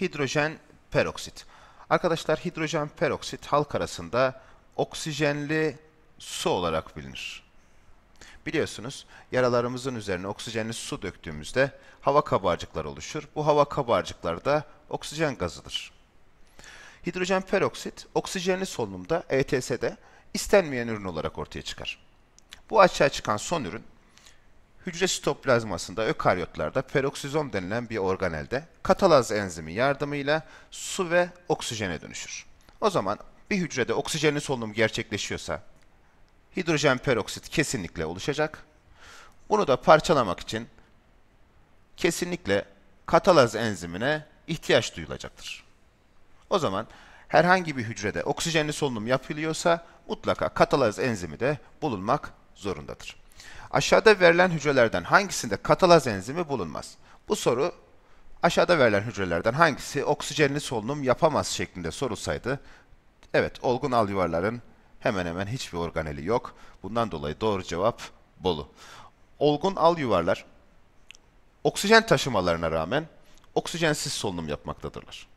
hidrojen peroksit. Arkadaşlar hidrojen peroksit halk arasında oksijenli su olarak bilinir. Biliyorsunuz yaralarımızın üzerine oksijenli su döktüğümüzde hava kabarcıkları oluşur. Bu hava kabarcıkları da oksijen gazıdır. Hidrojen peroksit oksijenli solunumda ETS'de istenmeyen ürün olarak ortaya çıkar. Bu açığa çıkan son ürün hücre sitoplazmasında ökaryotlarda peroksizom denilen bir organelde katalaz enzimi yardımıyla su ve oksijene dönüşür. O zaman bir hücrede oksijenli solunum gerçekleşiyorsa hidrojen peroksit kesinlikle oluşacak. Bunu da parçalamak için kesinlikle katalaz enzimine ihtiyaç duyulacaktır. O zaman herhangi bir hücrede oksijenli solunum yapılıyorsa mutlaka katalaz enzimi de bulunmak zorundadır. Aşağıda verilen hücrelerden hangisinde katalaz enzimi bulunmaz? Bu soru aşağıda verilen hücrelerden hangisi oksijenli solunum yapamaz şeklinde sorulsaydı evet olgun al hemen hemen hiçbir organeli yok. Bundan dolayı doğru cevap Bolu. Olgun al oksijen taşımalarına rağmen oksijensiz solunum yapmaktadırlar.